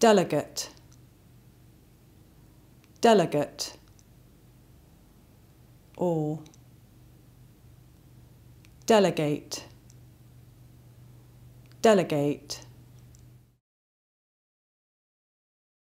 delegate, delegate, or delegate, delegate.